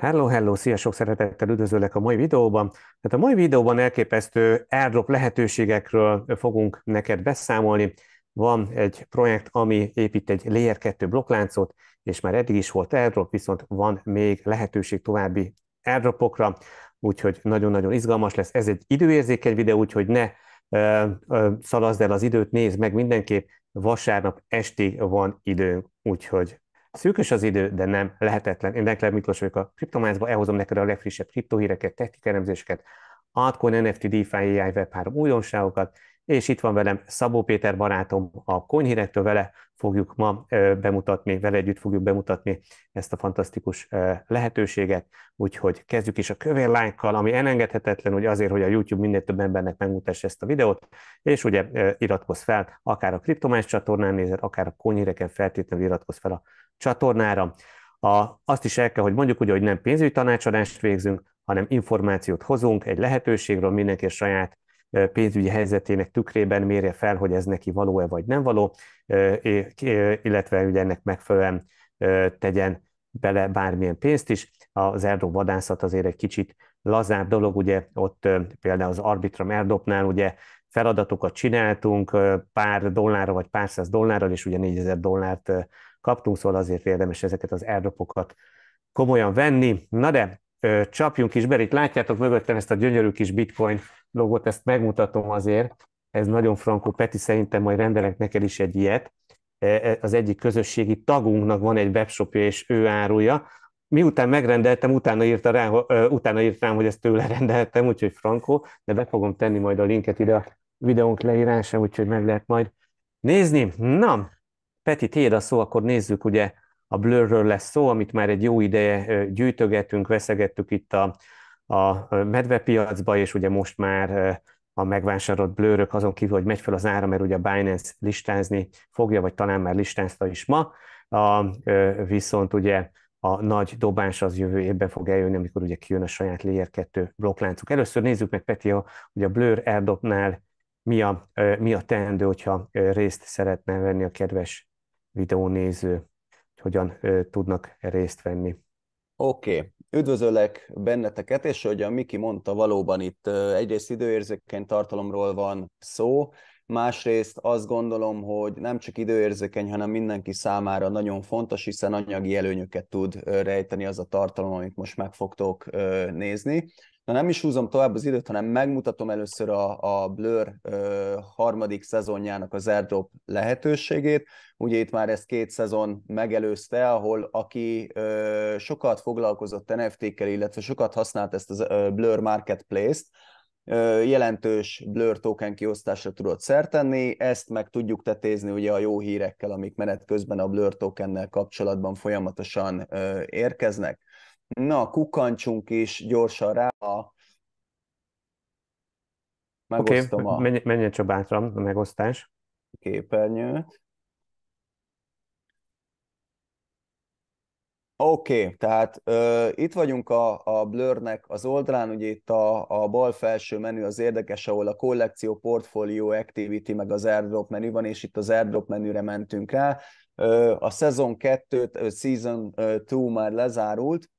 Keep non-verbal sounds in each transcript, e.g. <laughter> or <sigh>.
Hello, hello, szia, sok szeretettel üdvözöllek a mai videóban. Tehát a mai videóban elképesztő airdrop lehetőségekről fogunk neked beszámolni. Van egy projekt, ami épít egy Layer 2 blokkláncot, és már eddig is volt airdrop, viszont van még lehetőség további airdropokra, úgyhogy nagyon-nagyon izgalmas lesz. Ez egy időérzékeny videó, úgyhogy ne ö, ö, szalazd el az időt, nézd meg mindenképp, vasárnap estig van időnk, úgyhogy Szűkös az idő, de nem lehetetlen. Én Dekler Miklós vagyok a Kriptomászba, elhozom neked a legfrissebb kriptohíreket, technikeremzéseket, altcoin, NFT, DeFi, AI, Web3 újdonságokat, és itt van velem Szabó Péter barátom a Konyhírektől, vele fogjuk ma bemutatni, vele együtt fogjuk bemutatni ezt a fantasztikus lehetőséget, úgyhogy kezdjük is a kövérlánkkal, ami elengedhetetlen, hogy azért, hogy a YouTube minél több embernek megmutassa ezt a videót, és ugye iratkozz fel, akár a Kriptomás csatornán nézed, akár a Konyhíreken feltétlenül iratkozz fel a csatornára. A, azt is el kell, hogy mondjuk, ugye, hogy nem pénzügyi tanácsadást végzünk, hanem információt hozunk egy lehetőségről, mindenki a saját pénzügyi helyzetének tükrében mérje fel, hogy ez neki való-e vagy nem való, illetve ugye ennek megfelelően tegyen bele bármilyen pénzt is. Az erdő vadászat azért egy kicsit lazább dolog, ugye ott például az Arbitrum Erdopnál ugye feladatokat csináltunk pár dollárra vagy pár száz dollárral, és ugye 4000 dollárt kaptunk, szóval azért érdemes ezeket az erdopokat komolyan venni. Na de csapjunk is be. Itt látjátok mögöttem ezt a gyönyörű kis bitcoin logot, ezt megmutatom azért. Ez nagyon frankó, Peti, szerintem majd rendelek neked is egy ilyet. E, e, az egyik közösségi tagunknak van egy webshopja, és ő árulja. Miután megrendeltem, utána, írta rá, utána írt rám, hogy ezt tőle <laughs> rendeltem, úgyhogy frankó, de be fogom tenni majd a linket ide a videónk leírása, úgyhogy meg lehet majd nézni. Na, Peti, tiéd a szó, akkor nézzük ugye a Blurről lesz szó, amit már egy jó ideje gyűjtögetünk, veszegettük itt a, a medvepiacba, és ugye most már a megvásárolt blőrök azon kívül, hogy megy fel az ára, mert ugye a Binance listázni fogja, vagy talán már listázta is ma, a, viszont ugye a nagy dobás az jövő évben fog eljönni, amikor ugye kijön a saját Layer 2 blokkláncuk. Először nézzük meg, Peti, a, hogy a Blur Airdropnál mi a, mi a teendő, hogyha részt szeretne venni a kedves videónéző hogyan tudnak részt venni. Oké, okay. üdvözöllek benneteket, és hogy a Miki mondta, valóban itt egyrészt időérzékeny tartalomról van szó, másrészt azt gondolom, hogy nem csak időérzékeny, hanem mindenki számára nagyon fontos, hiszen anyagi előnyöket tud rejteni az a tartalom, amit most meg fogtok nézni. Na nem is húzom tovább az időt, hanem megmutatom először a, a Blur ö, harmadik szezonjának az airdrop lehetőségét. Ugye itt már ez két szezon megelőzte, ahol aki ö, sokat foglalkozott NFT-kkel, illetve sokat használt ezt a Blur Marketplace-t, jelentős blur token kiosztásra tudott szertenni, ezt meg tudjuk tetézni ugye a jó hírekkel, amik menet közben a blur tokennel kapcsolatban folyamatosan érkeznek. Na, kukancsunk is gyorsan rá a megosztom okay, a... Menj, menj csak bátran a megosztás. Képernyőt. Oké, okay, tehát ö, itt vagyunk a, a Blurnek az oldalán, ugye itt a, a bal felső menü az érdekes, ahol a kollekció, portfólió, activity, meg az airdrop menü van, és itt az airdrop menüre mentünk rá. Ö, a szezon 2, season 2 már lezárult,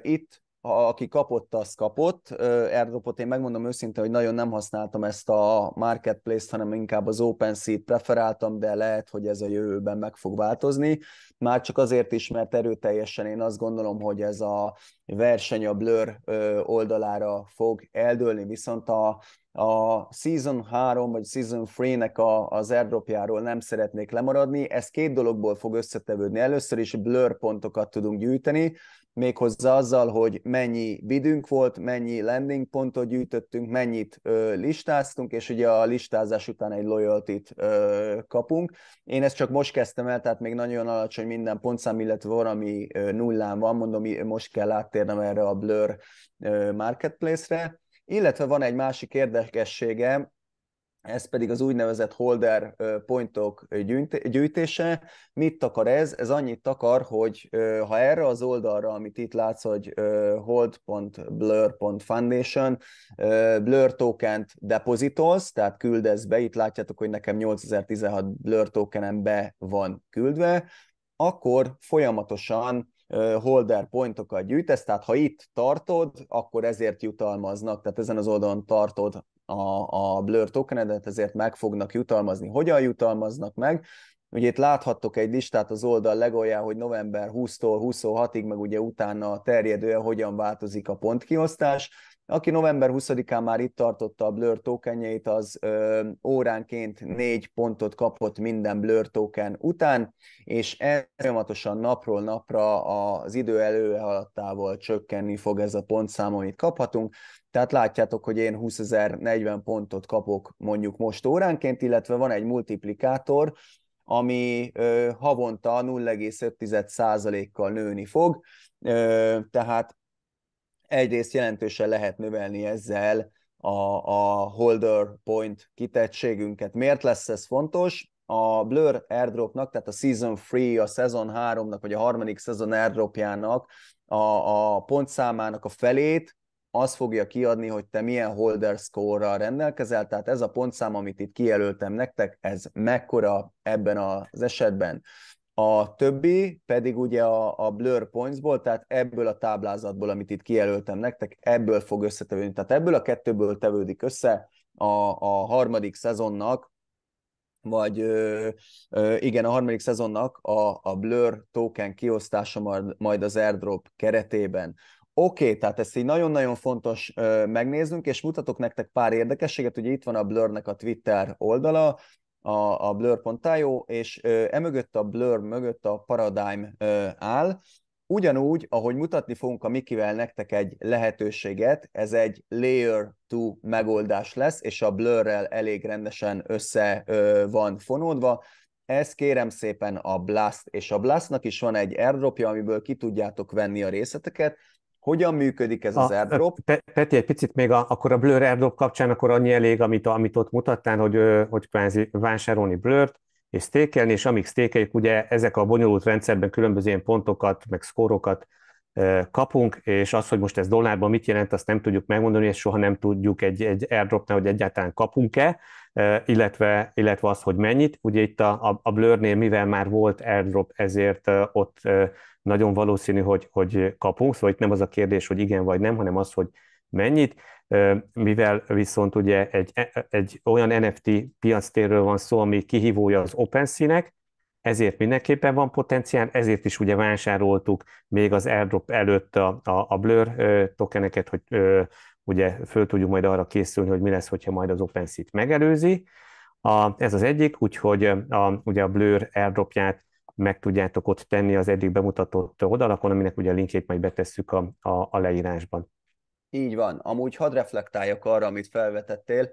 itt ha aki kapott, az kapott. Airdropot én megmondom őszintén, hogy nagyon nem használtam ezt a marketplace-t, hanem inkább az OpenSea-t preferáltam, de lehet, hogy ez a jövőben meg fog változni. Már csak azért is, mert erőteljesen én azt gondolom, hogy ez a verseny a Blur oldalára fog eldőlni, viszont a a Season 3 vagy Season 3-nek a, az airdropjáról nem szeretnék lemaradni. Ez két dologból fog összetevődni. Először is blur pontokat tudunk gyűjteni, méghozzá azzal, hogy mennyi bidünk volt, mennyi landing pontot gyűjtöttünk, mennyit ö, listáztunk, és ugye a listázás után egy loyalty-t ö, kapunk. Én ezt csak most kezdtem el, tehát még nagyon alacsony minden pontszám, illetve valami nullán van, mondom, most kell áttérnem erre a Blur ö, marketplace-re, illetve van egy másik érdekessége, ez pedig az úgynevezett holder pointok gyűjtése. Mit takar ez? Ez annyit takar, hogy ha erre az oldalra, amit itt látsz, hogy hold.blur.foundation, blur tokent depozitolsz, tehát küldesz be, itt látjátok, hogy nekem 8016 blur tokenem be van küldve, akkor folyamatosan holder pointokat gyűjtesz, tehát ha itt tartod, akkor ezért jutalmaznak, tehát ezen az oldalon tartod a, a Blur tokenedet, ezért meg fognak jutalmazni. Hogyan jutalmaznak meg? Ugye itt láthattok egy listát az oldal legolján, hogy november 20-tól 26-ig, meg ugye utána terjedően hogyan változik a pontkiosztás. Aki november 20-án már itt tartotta a Blur tokenjeit, az ö, óránként 4 pontot kapott minden Blur token után, és ez folyamatosan napról napra az idő előhaladtával csökkenni fog ez a pontszám, amit kaphatunk. Tehát látjátok, hogy én 20.040 pontot kapok mondjuk most óránként, illetve van egy multiplikátor, ami ö, havonta 0,5%-kal nőni fog, ö, tehát Egyrészt jelentősen lehet növelni ezzel a, a holder point kitettségünket. Miért lesz ez fontos? A Blur airdropnak, tehát a Season 3, a Season 3-nak, vagy a harmadik szezon airdropjának a, a pontszámának a felét az fogja kiadni, hogy te milyen holder score-ral rendelkezel, tehát ez a pontszám, amit itt kijelöltem nektek, ez mekkora ebben az esetben. A többi pedig ugye a, a blur pointsból, tehát ebből a táblázatból, amit itt kijelöltem nektek, ebből fog összetevődni. Tehát ebből a kettőből tevődik össze a, a harmadik szezonnak, vagy ö, ö, igen, a harmadik szezonnak a, a Blur token kiosztása majd, majd az airdrop keretében. Oké, okay, tehát ezt így nagyon-nagyon fontos ö, megnéznünk, és mutatok nektek pár érdekességet, ugye itt van a Blurnek a Twitter oldala, a, a blur.io, és ö, emögött a blur mögött a paradigm ö, áll. Ugyanúgy, ahogy mutatni fogunk a Mikivel nektek egy lehetőséget, ez egy layer to megoldás lesz, és a blurrel elég rendesen össze ö, van fonódva. Ez kérem szépen a Blast, és a Blastnak is van egy airdropja, amiből ki tudjátok venni a részleteket, hogyan működik ez a, az airdrop? Te, Peti, egy picit még a, akkor a Blur airdrop kapcsán, akkor annyi elég, amit, amit ott mutattál, hogy, hogy kvázi vásárolni Blurt, és stékelni, és amíg stékeljük, ugye ezek a bonyolult rendszerben különböző ilyen pontokat, meg szkórokat kapunk, és az, hogy most ez dollárban mit jelent, azt nem tudjuk megmondani, és soha nem tudjuk egy, egy airdropnál, hogy egyáltalán kapunk-e, illetve, illetve az, hogy mennyit. Ugye itt a, a, a Blurnél, mivel már volt airdrop, ezért ott nagyon valószínű, hogy, hogy kapunk, szóval itt nem az a kérdés, hogy igen vagy nem, hanem az, hogy mennyit, mivel viszont ugye egy, e, egy olyan NFT piactérről van szó, ami kihívója az OpenSea-nek, ezért mindenképpen van potenciál, ezért is ugye vásároltuk még az airdrop előtt a, a, a Blur tokeneket, hogy ugye föl tudjuk majd arra készülni, hogy mi lesz, hogyha majd az OpenSea megelőzi. A, ez az egyik, úgyhogy a, ugye a Blur airdropját meg tudjátok ott tenni az eddig bemutatott oldalakon, aminek ugye a linkjét majd betesszük a, a, a leírásban. Így van. Amúgy hadd reflektáljak arra, amit felvetettél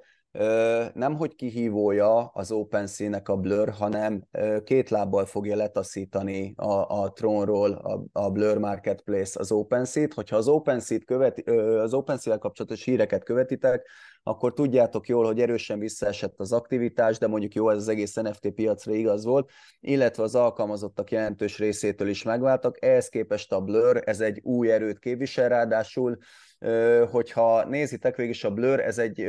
nem hogy kihívója az OpenSea-nek a Blur, hanem két lábbal fogja letaszítani a, a trónról a, a Blur Marketplace az OpenSea-t. Hogyha az OpenSea-t követi, az OpenSea-vel kapcsolatos híreket követitek, akkor tudjátok jól, hogy erősen visszaesett az aktivitás, de mondjuk jó, ez az egész NFT piacra igaz volt, illetve az alkalmazottak jelentős részétől is megváltak. Ehhez képest a Blur, ez egy új erőt képvisel, ráadásul hogyha nézitek, végig is a Blur, ez egy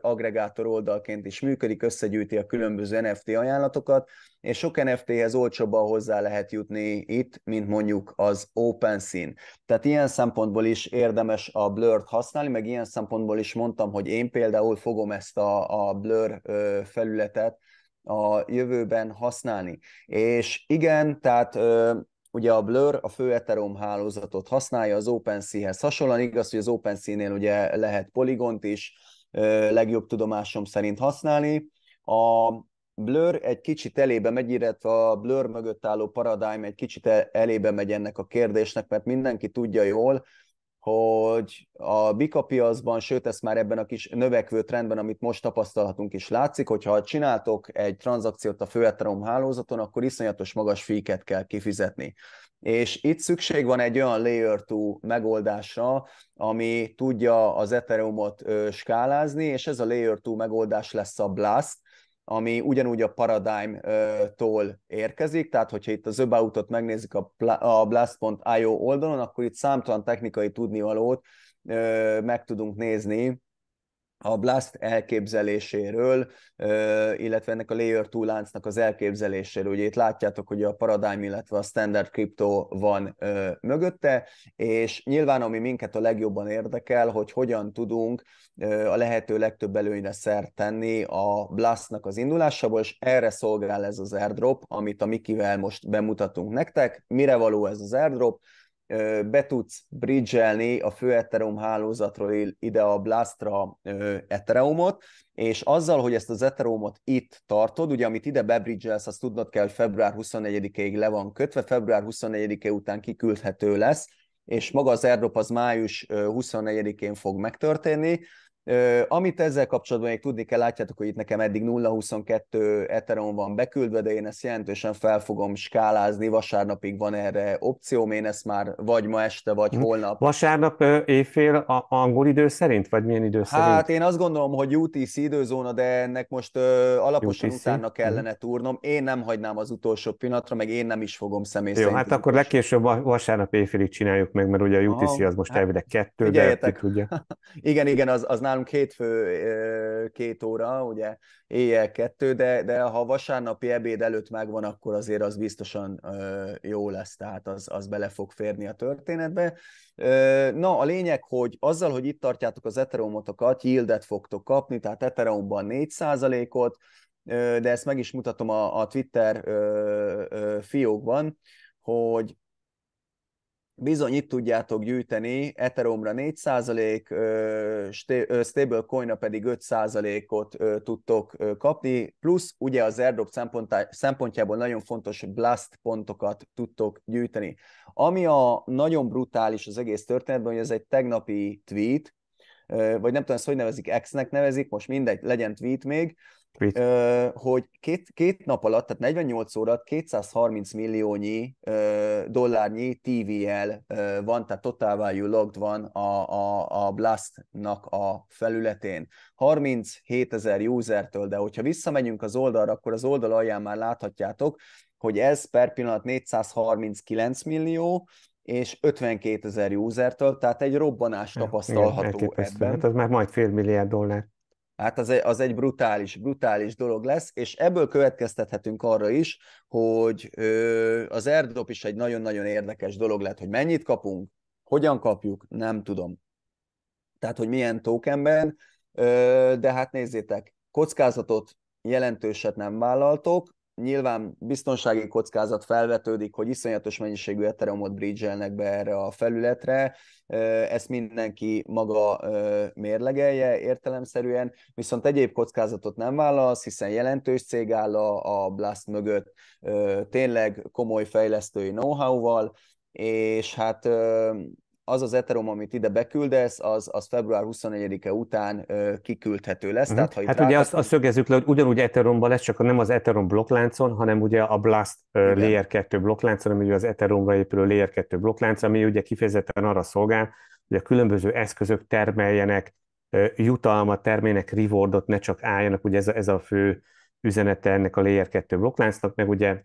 agregátor oldalként is működik, összegyűjti a különböző NFT ajánlatokat, és sok NFT-hez olcsóbban hozzá lehet jutni itt, mint mondjuk az OpenSea. Tehát ilyen szempontból is érdemes a Blur-t használni, meg ilyen szempontból is mondtam, hogy én például fogom ezt a, a Blur felületet a jövőben használni. És igen, tehát Ugye a Blur a fő Ethereum hálózatot használja az OpenSea-hez hasonlóan, igaz, hogy az OpenSea-nél ugye lehet poligont is, legjobb tudomásom szerint használni. A Blur egy kicsit elébe megy, illetve a Blur mögött álló Paradigm egy kicsit elébe megy ennek a kérdésnek, mert mindenki tudja jól, hogy a bika piacban sőt, ezt már ebben a kis növekvő trendben, amit most tapasztalhatunk is látszik, hogyha csináltok egy tranzakciót a főeterom hálózaton, akkor iszonyatos magas fíket kell kifizetni. És itt szükség van egy olyan Layer 2 megoldásra, ami tudja az Ethereumot skálázni, és ez a Layer 2 megoldás lesz a Blast, ami ugyanúgy a Paradigm-tól érkezik, tehát hogyha itt az About-ot megnézzük a blast.io oldalon, akkor itt számtalan technikai tudnivalót meg tudunk nézni a Blast elképzeléséről, illetve ennek a Layer 2 láncnak az elképzeléséről. Ugye itt látjátok, hogy a Paradigm, illetve a Standard Crypto van mögötte, és nyilván ami minket a legjobban érdekel, hogy hogyan tudunk a lehető legtöbb előnyre szert tenni a Blastnak az indulásából, és erre szolgál ez az airdrop, amit a Mikivel most bemutatunk nektek. Mire való ez az airdrop? be tudsz bridgelni a fő Ethereum hálózatról ide a Blastra Ethereumot, és azzal, hogy ezt az Ethereumot itt tartod, ugye amit ide bebridgelsz, azt tudnod kell, hogy február 24-ig le van kötve, február 24-e után kiküldhető lesz, és maga az airdrop az május 24-én fog megtörténni, amit ezzel kapcsolatban még tudni kell, látjátok, hogy itt nekem eddig 0.22 Ethereum van beküldve, de én ezt jelentősen fel fogom skálázni, vasárnapig van erre opcióm, én ezt már vagy ma este, vagy mhm. holnap. Vasárnap éjfél a angol idő szerint, vagy milyen idő hát, szerint? Hát én azt gondolom, hogy UTC időzóna, de ennek most alaposan UTC? utána mhm. kellene túrnom. Én nem hagynám az utolsó pillanatra, meg én nem is fogom személy Jó, hát akkor legkésőbb vasárnap éjfélig csináljuk meg, mert ugye a UTC az most hát elvileg kettő, de ugye. <laughs> igen, igen, az, az nálunk nálunk hétfő két óra, ugye éjjel kettő, de, de ha vasárnapi ebéd előtt megvan, akkor azért az biztosan jó lesz, tehát az, az bele fog férni a történetbe. Na, a lényeg, hogy azzal, hogy itt tartjátok az etereumotokat, yieldet fogtok kapni, tehát etereumban 4%-ot, de ezt meg is mutatom a, a Twitter fiókban, hogy bizony itt tudjátok gyűjteni Ethereumra 4%, stablecoinra pedig 5%-ot tudtok kapni, plusz ugye az airdrop szempontjából nagyon fontos blast pontokat tudtok gyűjteni. Ami a nagyon brutális az egész történetben, hogy ez egy tegnapi tweet, vagy nem tudom, ezt hogy nevezik, X-nek nevezik, most mindegy, legyen tweet még, hogy két, két nap alatt, tehát 48 óra 230 milliónyi ö, dollárnyi TVL ö, van, tehát total value logged van a, a, a Blast-nak a felületén. 37 ezer usertől, de hogyha visszamegyünk az oldalra, akkor az oldal alján már láthatjátok, hogy ez per pillanat 439 millió, és 52 ezer usertől, tehát egy robbanás tapasztalható ja, igen, ebben. Hát ez már majd fél milliárd dollár. Hát az egy, az egy brutális, brutális dolog lesz, és ebből következtethetünk arra is, hogy ö, az airdrop is egy nagyon-nagyon érdekes dolog lett, hogy mennyit kapunk, hogyan kapjuk, nem tudom. Tehát, hogy milyen tokenben, ö, de hát nézzétek, kockázatot jelentőset nem vállaltok, nyilván biztonsági kockázat felvetődik, hogy iszonyatos mennyiségű Ethereumot bridge-elnek be erre a felületre, ezt mindenki maga mérlegelje értelemszerűen, viszont egyéb kockázatot nem vállalsz, hiszen jelentős cég áll a Blast mögött tényleg komoly fejlesztői know-how-val, és hát az az Ethereum, amit ide beküldesz, az, az február 24-e után ö, kiküldhető lesz. Uh-huh. Tehát, ha hát ugye azt, azt szögezzük le, hogy ugyanúgy ethereum lesz, csak nem az Ethereum blokkláncon, hanem ugye a Blast Igen. Layer 2 blokkláncon, ami ugye az Ethereumra épülő Layer 2 blokklánc, ami ugye kifejezetten arra szolgál, hogy a különböző eszközök termeljenek jutalmat, termének rewardot, ne csak álljanak, ugye ez a, ez a fő üzenete ennek a Layer 2 blokkláncnak, meg ugye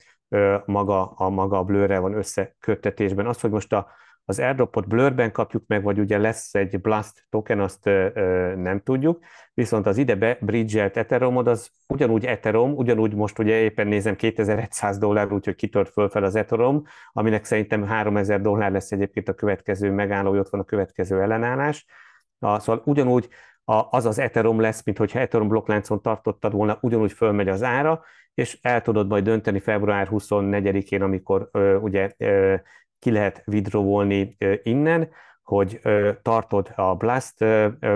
maga a maga a blőre van összeköttetésben. Az, hogy most a, az airdropot blurben kapjuk meg, vagy ugye lesz egy blast token, azt ö, ö, nem tudjuk, viszont az idebe bridge-elt Ethereumod az ugyanúgy Ethereum, ugyanúgy most ugye éppen nézem 2100 dollár, úgyhogy kitört fölfel az Ethereum, aminek szerintem 3000 dollár lesz egyébként a következő megálló, ott van a következő ellenállás. A, szóval ugyanúgy az az Ethereum lesz, mint hogyha Ethereum blokkláncon tartottad volna, ugyanúgy fölmegy az ára, és el tudod majd dönteni február 24-én, amikor ö, ugye ö, ki lehet vidrovolni innen, hogy tartod a Blast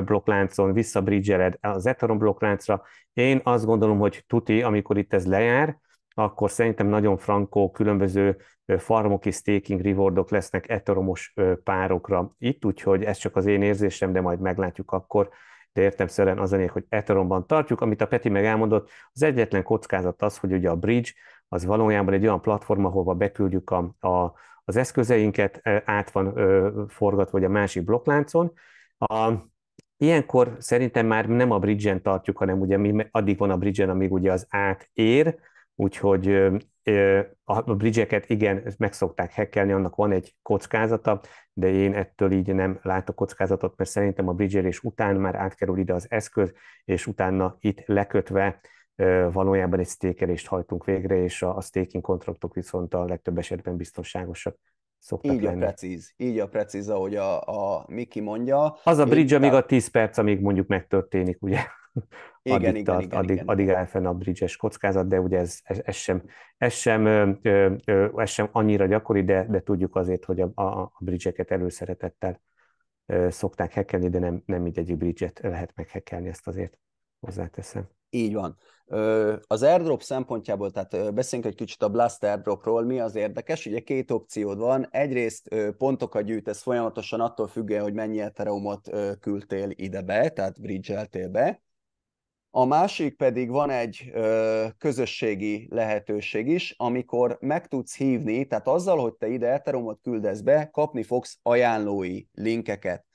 blokkláncon, visszabridgered az Ethereum blokkláncra. Én azt gondolom, hogy tuti, amikor itt ez lejár, akkor szerintem nagyon frankó különböző farmok és staking rewardok lesznek etoromos párokra itt, úgyhogy ez csak az én érzésem, de majd meglátjuk akkor, de értem szerint az enyém, hogy etoromban tartjuk, amit a Peti meg elmondott, az egyetlen kockázat az, hogy ugye a Bridge az valójában egy olyan platform, ahova beküldjük a, a, az eszközeinket át van forgatva vagy a másik blokkláncon. A, ilyenkor szerintem már nem a bridge-en tartjuk, hanem ugye mi addig van a bridge-en, amíg ugye az át ér, úgyhogy a bridge-eket igen, meg szokták hekkelni, annak van egy kockázata, de én ettől így nem látok kockázatot, mert szerintem a bridge után már átkerül ide az eszköz, és utána itt lekötve valójában egy stékelést hajtunk végre, és a, a staking kontraktok viszont a legtöbb esetben biztonságosak szoktak így lenni. a precíz, így a precíz, ahogy a, a Miki mondja. Az a bridge, amíg a 10 perc, amíg mondjuk megtörténik, ugye? <laughs> Igen, addig, igen, tart, igen, addig, igen. addig áll fenn a bridge-es kockázat, de ugye ez, ez, ez, sem, ez, sem, ez sem annyira gyakori, de, de tudjuk azért, hogy a, a, a bridge-eket előszeretettel szokták hekkelni, de nem, nem mindegyik bridge-et lehet meghekkelni, ezt azért hozzáteszem. Így van. Az airdrop szempontjából, tehát beszéljünk egy kicsit a Blast airdropról, mi az érdekes? Ugye két opciód van, egyrészt pontokat gyűjtesz folyamatosan attól függően, hogy mennyi Ethereumot küldtél ide be, tehát bridge be, a másik pedig van egy ö, közösségi lehetőség is, amikor meg tudsz hívni, tehát azzal, hogy te ide Ethereumot küldesz be, kapni fogsz ajánlói linkeket.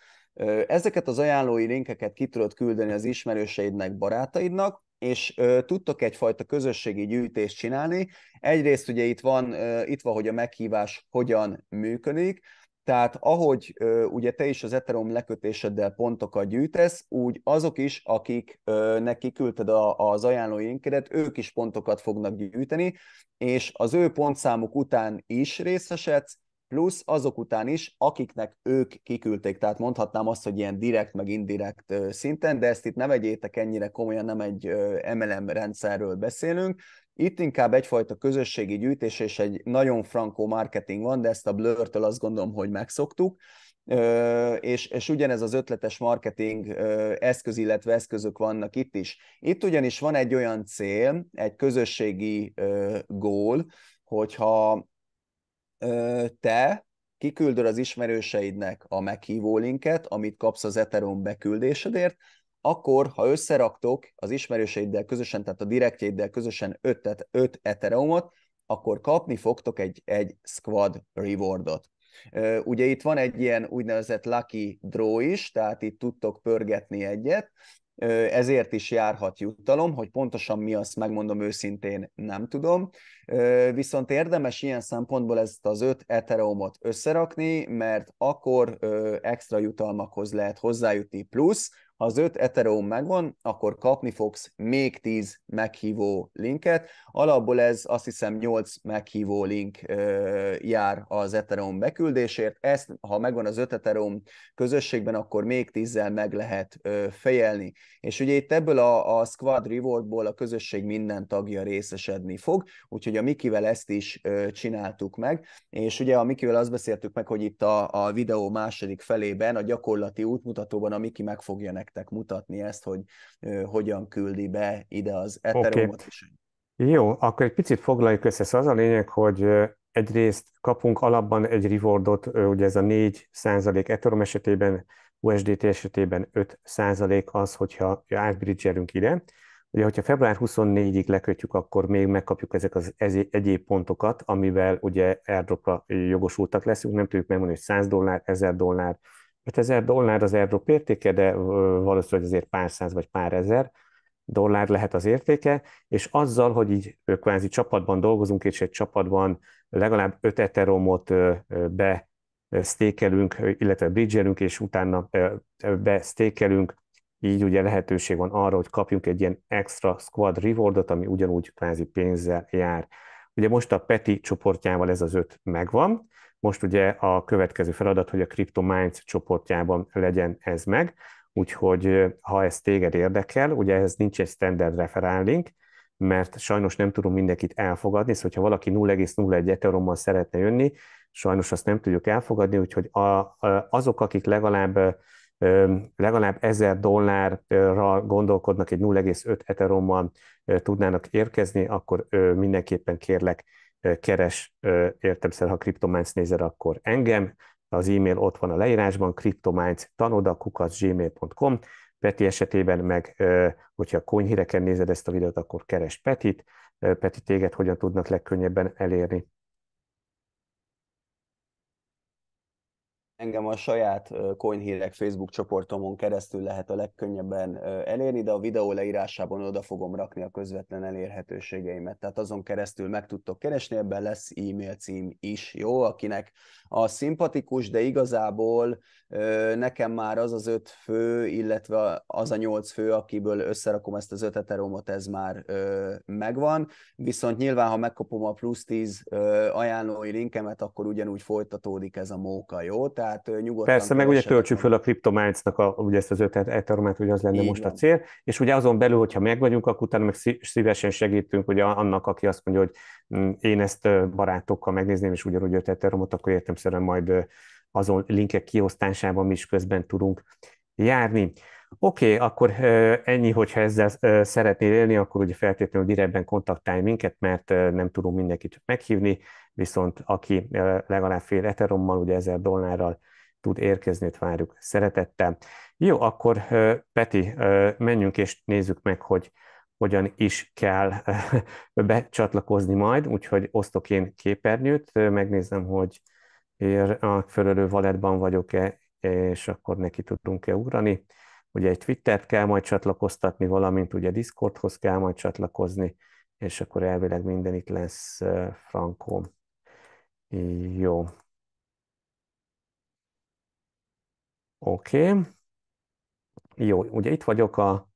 Ezeket az ajánlói linkeket ki tudod küldeni az ismerőseidnek, barátaidnak, és tudtok egyfajta közösségi gyűjtést csinálni. Egyrészt ugye itt van, itt van, hogy a meghívás hogyan működik, tehát ahogy ugye te is az Ethereum lekötéseddel pontokat gyűjtesz, úgy azok is, akik ö, neki küldted a, az ajánlói linkedet, ők is pontokat fognak gyűjteni, és az ő pontszámuk után is részesedsz, plusz azok után is, akiknek ők kiküldték, tehát mondhatnám azt, hogy ilyen direkt meg indirekt szinten, de ezt itt ne vegyétek ennyire komolyan, nem egy MLM rendszerről beszélünk, itt inkább egyfajta közösségi gyűjtés és egy nagyon frankó marketing van, de ezt a blurtől azt gondolom, hogy megszoktuk. És, és ugyanez az ötletes marketing eszköz, illetve eszközök vannak itt is. Itt ugyanis van egy olyan cél, egy közösségi gól, hogyha te kiküldöd az ismerőseidnek a meghívó linket, amit kapsz az Ethereum beküldésedért, akkor, ha összeraktok az ismerőseiddel közösen, tehát a direktjeiddel közösen 5, 5 Ethereumot, akkor kapni fogtok egy, egy squad rewardot. Ugye itt van egy ilyen úgynevezett lucky draw is, tehát itt tudtok pörgetni egyet, ezért is járhat jutalom, hogy pontosan mi azt megmondom őszintén nem tudom, viszont érdemes ilyen szempontból ezt az öt etereumot összerakni, mert akkor extra jutalmakhoz lehet hozzájutni, plusz ha az 5 Ethereum megvan, akkor kapni fogsz még 10 meghívó linket. Alapból ez azt hiszem 8 meghívó link ö, jár az Ethereum beküldésért. Ezt, ha megvan az 5 Ethereum közösségben, akkor még 10 meg lehet ö, fejelni. És ugye itt ebből a, a Squad Rewardból a közösség minden tagja részesedni fog, úgyhogy a Mikivel ezt is ö, csináltuk meg. És ugye a Mikivel azt beszéltük meg, hogy itt a, a videó második felében, a gyakorlati útmutatóban a Miki meg fogja nektek nektek mutatni ezt, hogy hogyan küldi be ide az Ethereumot. Okay. is. Jó, akkor egy picit foglaljuk össze. Szóval az a lényeg, hogy egyrészt kapunk alapban egy rewardot, ugye ez a 4 százalék Ethereum esetében, USDT esetében 5 százalék az, hogyha átbridgerünk ide. Ugye, hogyha február 24-ig lekötjük, akkor még megkapjuk ezek az egyéb pontokat, amivel ugye airdropra jogosultak leszünk, nem tudjuk megmondani, hogy 100 dollár, 1000 dollár, 5000 dollár az airdrop értéke, de valószínűleg azért pár száz vagy pár ezer dollár lehet az értéke, és azzal, hogy így kvázi csapatban dolgozunk, és egy csapatban legalább 5 eteromot be sztékelünk, illetve bridgelünk, és utána bestékelünk, így ugye lehetőség van arra, hogy kapjunk egy ilyen extra squad rewardot, ami ugyanúgy kvázi pénzzel jár. Ugye most a Peti csoportjával ez az öt megvan, most ugye a következő feladat, hogy a CryptoMinds csoportjában legyen ez meg, úgyhogy ha ez téged érdekel, ugye ez nincs egy standard referál link, mert sajnos nem tudom mindenkit elfogadni, szóval ha valaki 0,01 eterommal szeretne jönni, sajnos azt nem tudjuk elfogadni, úgyhogy a, azok, akik legalább legalább 1000 dollárra gondolkodnak, egy 0,5 eterommal tudnának érkezni, akkor mindenképpen kérlek keres, értem ha CryptoMinds nézel, akkor engem, az e-mail ott van a leírásban, CryptoMinds tanodakukaszgmail.com. Peti esetében meg, hogyha konyhíreken nézed ezt a videót, akkor keres Petit, Peti téged hogyan tudnak legkönnyebben elérni. Engem a saját Coin Hírek Facebook csoportomon keresztül lehet a legkönnyebben elérni, de a videó leírásában oda fogom rakni a közvetlen elérhetőségeimet. Tehát azon keresztül meg tudtok keresni, ebben lesz e-mail cím is, jó? Akinek a szimpatikus, de igazából nekem már az az öt fő, illetve az a nyolc fő, akiből összerakom ezt az öt eteromot, ez már megvan. Viszont nyilván, ha megkapom a plusz tíz ajánlói linkemet, akkor ugyanúgy folytatódik ez a móka, jó? Tehát tehát nyugodtan. Persze, meg ugye töltsük föl a cryptomiles a, ugye ezt az öt etermát, hogy az lenne Így most van. a cél, és ugye azon belül, hogyha megvagyunk, akkor utána meg szívesen segítünk ugye annak, aki azt mondja, hogy mm, én ezt barátokkal megnézném, és ugyanúgy öt ethereumot, akkor értemszerűen majd azon linkek kiosztásában mi is közben tudunk járni. Oké, okay, akkor ennyi, hogyha ezzel szeretnél élni, akkor ugye feltétlenül direktben kontaktálj minket, mert nem tudunk mindenkit meghívni, viszont aki legalább fél eterommal, ugye ezer dollárral tud érkezni, őt várjuk szeretettel. Jó, akkor Peti, menjünk és nézzük meg, hogy hogyan is kell <laughs> becsatlakozni majd, úgyhogy osztok én képernyőt, megnézem, hogy a fölölő valetban vagyok-e, és akkor neki tudunk-e ugrani ugye egy Twittert kell majd csatlakoztatni, valamint ugye Discordhoz kell majd csatlakozni, és akkor elvileg minden itt lesz frankó. Jó. Oké. Okay. Jó, ugye itt vagyok a,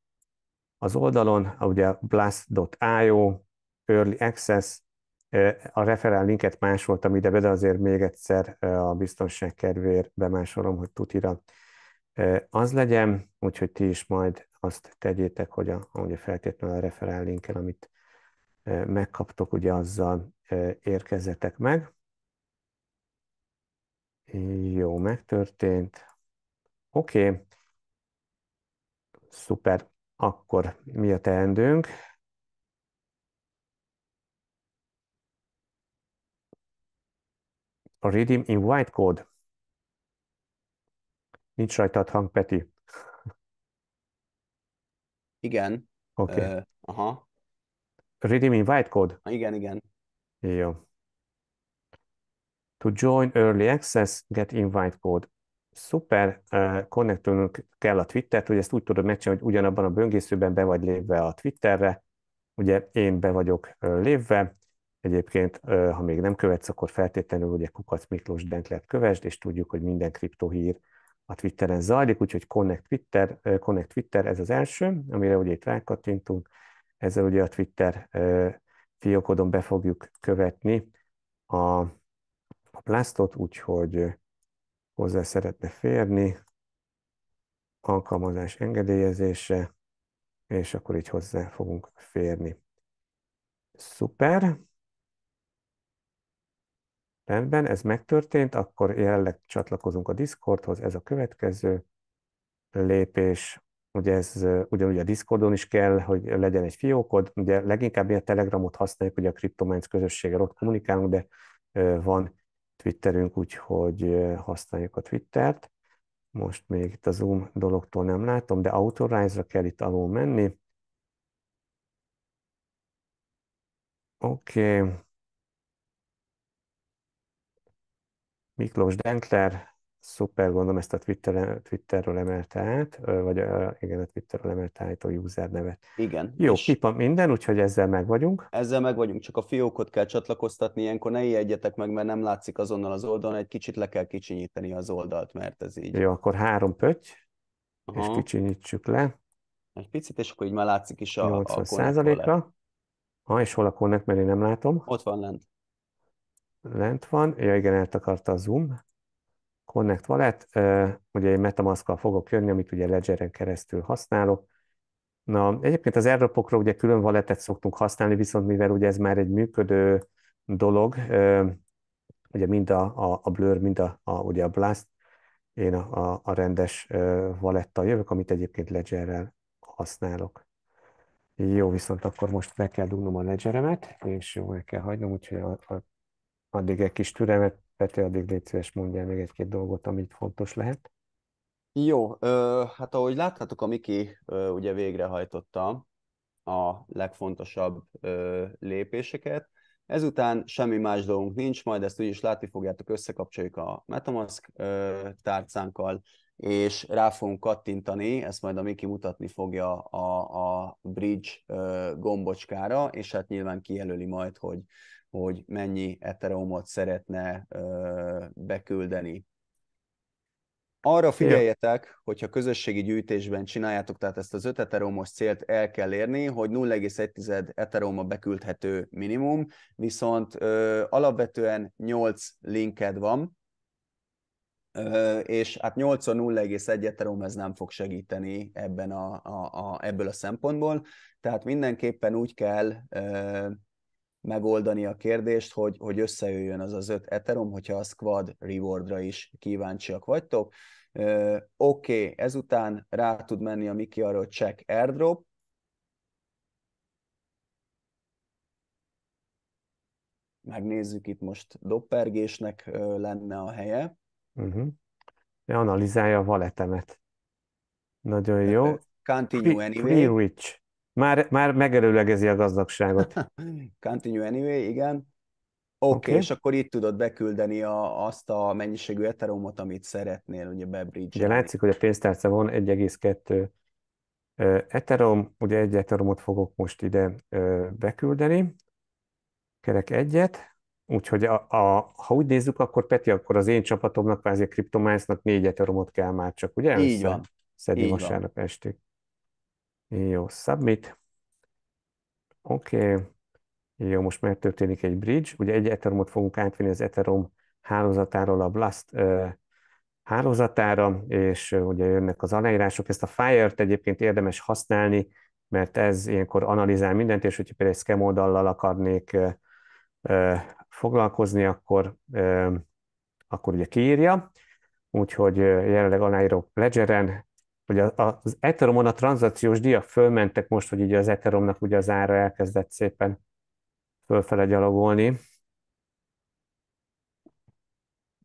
az oldalon, ugye blast.io, early access, a referál linket másoltam ide be, de azért még egyszer a biztonság kedvéért bemásolom, hogy tutira az legyen, úgyhogy ti is majd azt tegyétek, hogy a, ahogy feltétlenül a referál linkkel, amit megkaptok, ugye azzal érkezzetek meg. Jó, megtörtént. Oké, okay. szuper. Akkor mi a teendőnk? A Redeem Invite Code. Nincs rajtad hang, Peti. Igen. Oké. Okay. Uh, aha. Redeem invite code? Ah, igen, igen. Jó. To join early access, get invite code. Szuper, uh, konnektornunk kell a Twittert, hogy ezt úgy tudod megcsinálni, hogy ugyanabban a böngészőben be vagy lépve a Twitterre. Ugye én be vagyok uh, lépve, Egyébként, ha még nem követsz, akkor feltétlenül ugye Kukac Miklós Bent lehet kövesd, és tudjuk, hogy minden kriptohír a Twitteren zajlik, úgyhogy Connect Twitter, Connect Twitter ez az első, amire ugye itt rákattintunk, ezzel ugye a Twitter fiókodon be fogjuk követni a, a plastot, úgyhogy hozzá szeretne férni, alkalmazás engedélyezése, és akkor így hozzá fogunk férni. Szuper! Rendben, ez megtörtént, akkor jelenleg csatlakozunk a Discordhoz, ez a következő lépés. Ugye ez ugyanúgy a Discordon is kell, hogy legyen egy fiókod. Ugye leginkább a Telegramot használjuk, ugye a CryptoMinds közösséggel ott kommunikálunk, de van Twitterünk, úgyhogy használjuk a Twittert. Most még itt a Zoom dologtól nem látom, de Autorize-ra kell itt alul menni. Oké. Okay. Miklós Dentler, szuper, gondolom ezt a Twitter, Twitterről emelte át, vagy igen, a Twitterről emelte át a user nevet. Igen. Jó, pipa minden, úgyhogy ezzel meg vagyunk. Ezzel meg vagyunk, csak a fiókot kell csatlakoztatni, ilyenkor ne ijedjetek meg, mert nem látszik azonnal az oldalon, egy kicsit le kell kicsinyíteni az oldalt, mert ez így. Jó, akkor három pötty, Aha. és kicsinyítsük le. Egy picit, és akkor így már látszik is a 80 a százalékra. Ha, és hol a connect, mert én nem látom. Ott van lent lent van. Ja igen, eltakarta a Zoom. Connect Wallet. Ugye egy metamask fogok jönni, amit ugye Ledgeren keresztül használok. Na, egyébként az airdropokra ugye külön valetet szoktunk használni, viszont mivel ugye ez már egy működő dolog, ugye mind a, a, a Blur, mind a, a, ugye a Blast, én a, a, a rendes valettal jövök, amit egyébként Ledgerrel használok. Jó, viszont akkor most be kell dugnom a ledgeremet, és jó, el kell hagynom, úgyhogy a, a addig egy kis türelmet, Peti, addig légy szíves, mondjál még egy-két dolgot, amit fontos lehet. Jó, ö, hát ahogy láthatok, a Miki ö, ugye végrehajtotta a legfontosabb ö, lépéseket. Ezután semmi más dolgunk nincs, majd ezt úgyis látni fogjátok, összekapcsoljuk a Metamask ö, tárcánkkal, és rá fogunk kattintani, ezt majd a Miki mutatni fogja a, a bridge ö, gombocskára, és hát nyilván kijelöli majd, hogy hogy mennyi etereumot szeretne ö, beküldeni. Arra figyeljetek, hogyha közösségi gyűjtésben csináljátok, tehát ezt az 5 eteromos célt el kell érni, hogy 0,1 eteroma beküldhető minimum, viszont ö, alapvetően 8 linked van, Ö, és hát 8 0,1 eterom ez nem fog segíteni ebben a, a, a, ebből a szempontból, tehát mindenképpen úgy kell ö, megoldani a kérdést, hogy, hogy összejöjjön az az öt Ethereum, hogyha a Squad rewardra is kíváncsiak vagytok. Oké, okay, ezután rá tud menni a Miki arra, hogy check airdrop, megnézzük, itt most doppergésnek lenne a helye. Uh-huh. Analizálja a valetemet. Nagyon jó. Continue anyway. pre rich. Már, már megerőlegezi a gazdagságot. <laughs> Continue anyway, igen. Oké, okay, okay. és akkor itt tudod beküldeni a, azt a mennyiségű eteromot, amit szeretnél, ugye bebridge Ugye látszik, hogy a pénztárca van 1,2 eterom, ugye egy eteromot fogok most ide beküldeni, kerek egyet, úgyhogy a, a, ha úgy nézzük, akkor Peti, akkor az én csapatomnak, kvázi a kriptomásznak négy eteromot kell már csak, ugye? Így van. Szedni vasárnap estig. Jó, submit. Oké. Okay. Jó, most már történik egy bridge. Ugye egy Ethereumot fogunk átvinni az Ethereum hálózatáról a Blast uh, hálózatára, és ugye jönnek az aláírások. Ezt a Fire-t egyébként érdemes használni, mert ez ilyenkor analizál mindent, és hogyha például egy scam oldallal akarnék uh, uh, foglalkozni, akkor, akkor ugye kiírja. Úgyhogy jelenleg aláírok Ledgeren, hogy az Ethereumon a tranzakciós díjak fölmentek most, hogy ugye az Ethereumnak ugye az ára elkezdett szépen fölfele gyalogolni.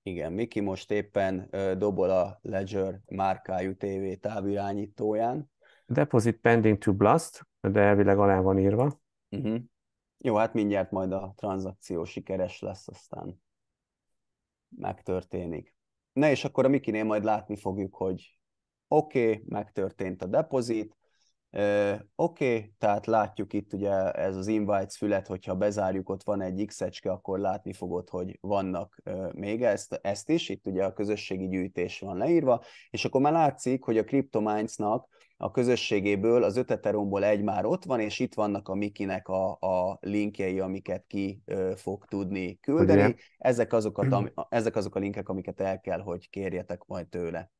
Igen, Miki most éppen dobol a Ledger márkájú TV távirányítóján. Deposit pending to blast, de elvileg alá van írva. Uh-huh. Jó, hát mindjárt majd a tranzakció sikeres lesz, aztán megtörténik. Na és akkor a Mikinél majd látni fogjuk, hogy oké, okay, megtörtént a depozit, oké, okay, tehát látjuk itt ugye ez az invites fület, hogyha bezárjuk, ott van egy x-ecske, akkor látni fogod, hogy vannak még ezt, ezt is, itt ugye a közösségi gyűjtés van leírva, és akkor már látszik, hogy a CryptoMinds-nak a közösségéből, az öteteromból egy már ott van, és itt vannak a Mikinek a, a linkjei, amiket ki ö, fog tudni küldeni. Ugye? Ezek, azokat, <clears throat> ami, ezek azok a linkek, amiket el kell, hogy kérjetek majd tőle.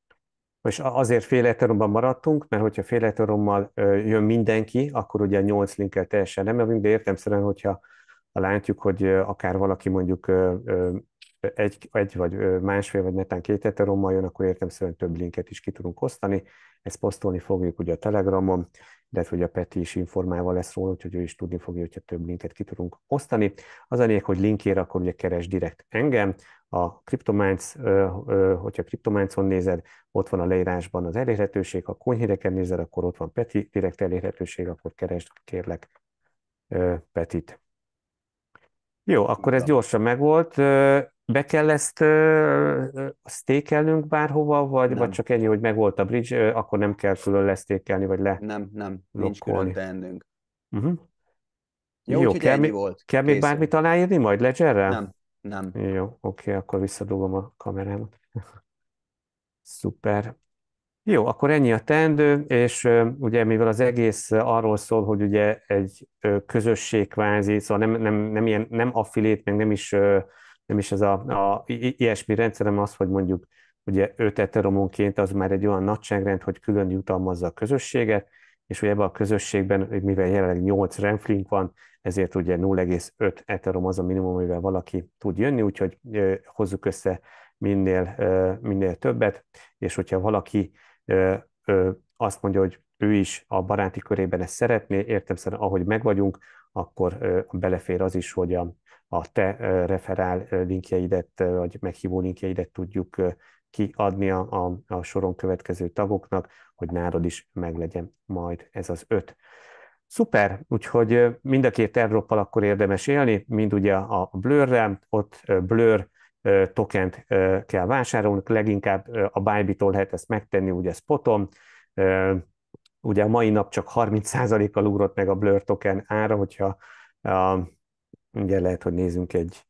És azért fél Ethereumban maradtunk, mert hogyha fél Ethereummal jön mindenki, akkor ugye nyolc linkkel teljesen nem jövünk, de szerint, hogyha ha látjuk, hogy akár valaki mondjuk egy, egy vagy másfél, vagy netán két Ethereummal jön, akkor értem szerint több linket is ki tudunk osztani, ezt posztolni fogjuk ugye a Telegramon, de hogy a Peti is informálva lesz róla, úgyhogy ő is tudni fogja, hogyha több linket ki tudunk osztani. Az a hogy linkér, akkor ugye keres direkt engem, a CryptoMinds, hogyha CryptoMinds-on nézed, ott van a leírásban az elérhetőség, ha konyhéreken nézed, akkor ott van Peti, direkt elérhetőség, akkor keresd, kérlek, Petit. Jó, akkor ez gyorsan megvolt. Be kell ezt uh, stékelnünk bárhova, vagy, nem. vagy csak ennyi, hogy megvolt a bridge, uh, akkor nem kell külön lesztékelni, vagy le Nem, nem, nincs külön teendünk. Uh-huh. Mhm. Jó, Jó kell, ennyi volt. Kell még bármit aláírni majd Ledgerrel? Nem, nem. Jó, oké, okay, akkor visszadobom a kamerámat. <laughs> Szuper. Jó, akkor ennyi a teendő, és ugye mivel az egész arról szól, hogy ugye egy közösség kvázi, szóval nem, nem, nem, ilyen, nem affilét, meg nem is nem is ez a, a ilyesmi rendszerem az, hogy mondjuk ugye 5 eteromonként az már egy olyan nagyságrend, hogy külön jutalmazza a közösséget, és ugye ebben a közösségben, mivel jelenleg 8 renflink van, ezért ugye 0,5 eterom az a minimum, amivel valaki tud jönni, úgyhogy hozzuk össze minél, minél többet, és hogyha valaki azt mondja, hogy ő is a baráti körében ezt szeretné, értem szerint, ahogy megvagyunk, akkor belefér az is, hogy a, a te referál linkjeidet, vagy meghívó linkjeidet tudjuk kiadni a, a, a soron következő tagoknak, hogy nálad is meglegyen majd ez az öt. Szuper, úgyhogy mind a két airdroppal akkor érdemes élni, mind ugye a Blurrel, ott Blur tokent kell vásárolni, leginkább a Bybit-tól lehet ezt megtenni, ugye spoton, Ugye a mai nap csak 30%-kal ugrott meg a Blur token ára, hogyha a, ugye lehet, hogy nézzünk egy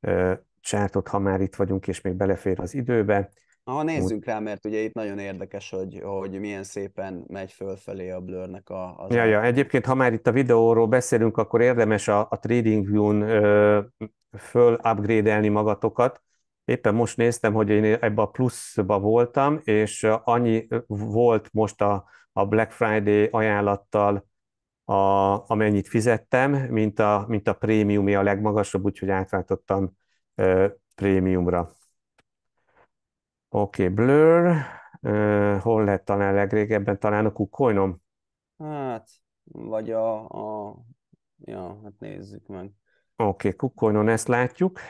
ö, csártot, ha már itt vagyunk, és még belefér az időbe. Ha nézzünk Úgy... rá, mert ugye itt nagyon érdekes, hogy, hogy milyen szépen megy fölfelé a Blur-nek a... Az ja, ja, egyébként ha már itt a videóról beszélünk, akkor érdemes a, a TradingView-n föl upgrade magatokat. Éppen most néztem, hogy én ebbe a pluszba voltam, és annyi volt most a, a Black Friday ajánlattal a, amennyit fizettem, mint a, mint a prémiumi a legmagasabb, úgyhogy átváltottam e, prémiumra. Oké, okay, Blur, e, hol lehet talán legrégebben, talán a kukkoinom? Hát, vagy a, a... Ja, hát nézzük meg. Oké, okay, kukoinon ezt látjuk.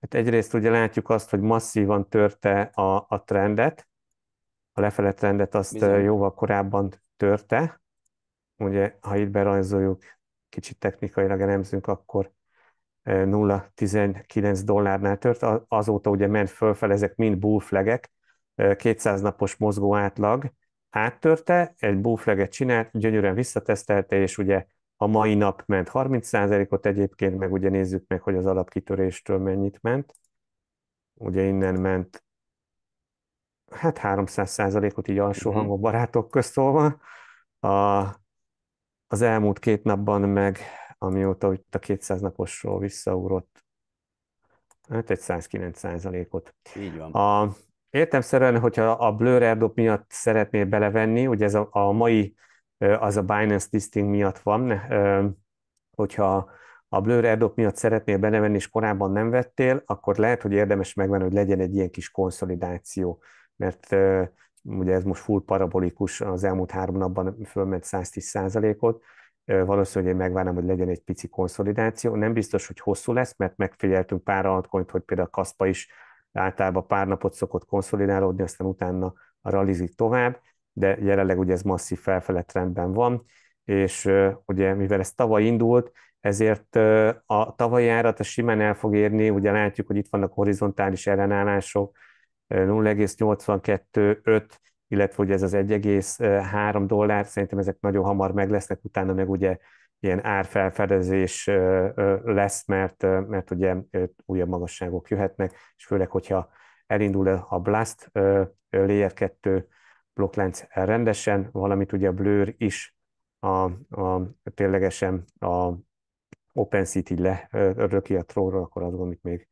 Hát egyrészt ugye látjuk azt, hogy masszívan törte a, a trendet, a lefele trendet azt Bizony. jóval korábban törte. Ugye, ha itt berajzoljuk, kicsit technikailag elemzünk, akkor 0,19 dollárnál tört, azóta ugye ment fölfel, ezek mind bullflagek, 200 napos mozgó átlag, áttörte, egy bullflaget csinált, gyönyörűen visszatesztelte, és ugye a mai nap ment 30%-ot egyébként, meg ugye nézzük meg, hogy az alapkitöréstől mennyit ment. Ugye innen ment hát 300 százalékot így alsó uh-huh. Mhm. hangok barátok köztolva. A, az elmúlt két napban meg, amióta itt a 200 naposról visszaugrott, hát egy 109 százalékot. Így van. A, értemszerűen, hogyha a Blur airdrop miatt szeretnél belevenni, ugye ez a, a mai, az a Binance listing miatt van, hogyha a Blur airdrop miatt szeretnél belevenni, és korábban nem vettél, akkor lehet, hogy érdemes megvenni, hogy legyen egy ilyen kis konszolidáció mert ugye ez most full parabolikus, az elmúlt három napban fölment 110 százalékot, valószínűleg én megvárnám, hogy legyen egy pici konszolidáció. Nem biztos, hogy hosszú lesz, mert megfigyeltünk pár altkonyt, hogy például a Kaspa is általában pár napot szokott konszolidálódni, aztán utána ralizik tovább, de jelenleg ugye ez masszív felfele trendben van, és ugye mivel ez tavaly indult, ezért a tavalyi árat a simán el fog érni, ugye látjuk, hogy itt vannak horizontális ellenállások, 0,825, illetve hogy ez az 1,3 dollár, szerintem ezek nagyon hamar meg lesznek, utána meg ugye ilyen árfelfedezés lesz, mert, mert ugye újabb magasságok jöhetnek, és főleg, hogyha elindul a Blast Layer 2 blokklánc rendesen, valamint ugye a Blur is a, a ténylegesen a OpenCity le röki a trónra, akkor azt gondolom, itt még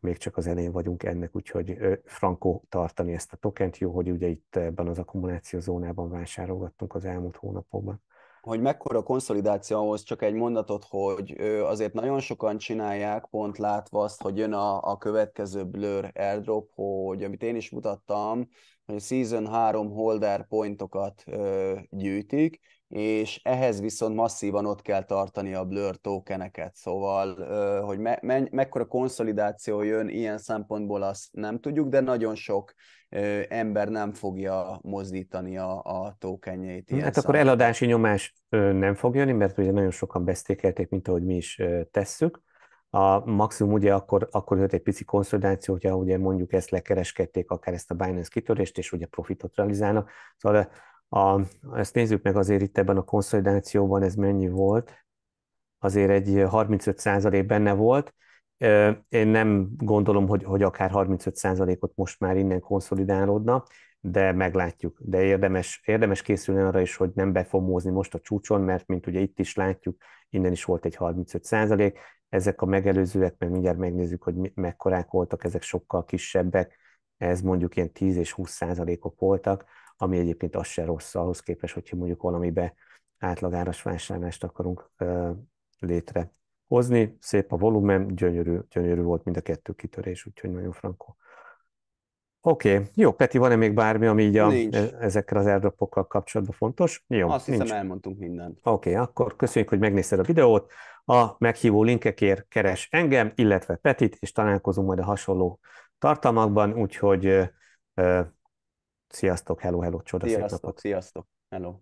még csak az elén vagyunk ennek, úgyhogy frankó tartani ezt a tokent. Jó, hogy ugye itt ebben az akkumuláció zónában vásárolgattunk az elmúlt hónapokban. Hogy mekkora konszolidáció ahhoz, csak egy mondatot, hogy azért nagyon sokan csinálják, pont látva azt, hogy jön a, a következő Blur airdrop, hogy amit én is mutattam, hogy a Season 3 holder pointokat gyűjtik, és ehhez viszont masszívan ott kell tartani a blur tokeneket, szóval, hogy me- me- mekkora konszolidáció jön ilyen szempontból, azt nem tudjuk, de nagyon sok ember nem fogja mozdítani a, a tokenjeit. hát szám. akkor eladási nyomás nem fog jönni, mert ugye nagyon sokan besztékelték, mint ahogy mi is tesszük. A maximum ugye akkor, akkor jött egy pici konszolidáció, hogyha ugye mondjuk ezt lekereskedték, akár ezt a Binance kitörést, és ugye profitot realizálnak. Szóval a, ezt nézzük meg azért itt ebben a konszolidációban ez mennyi volt. Azért egy 35% benne volt. Én nem gondolom, hogy, hogy akár 35%-ot most már innen konszolidálódna, de meglátjuk. De érdemes, érdemes készülni arra is, hogy nem befomózni most a csúcson, mert mint ugye itt is látjuk, innen is volt egy 35%. Ezek a megelőzőek, mert mindjárt megnézzük, hogy mekkorák voltak, ezek sokkal kisebbek, ez mondjuk ilyen 10 és 20 százalékok voltak ami egyébként az se rossz ahhoz képest, hogyha mondjuk valamibe átlagáras vásárlást akarunk létrehozni. Szép a volumen, gyönyörű, gyönyörű volt mind a kettő kitörés, úgyhogy nagyon frankó. Oké, okay. jó, Peti, van-e még bármi, ami így a, e, ezekkel az airdropokkal kapcsolatban fontos? Jó, Azt nincs. hiszem elmondtunk mindent. Oké, okay, akkor köszönjük, hogy megnézted a videót. A meghívó linkekért keres engem, illetve Petit, és találkozunk majd a hasonló tartalmakban, úgyhogy Sziasztok, hello, hello, csoda sziasztok, szép napot. Sziasztok, hello.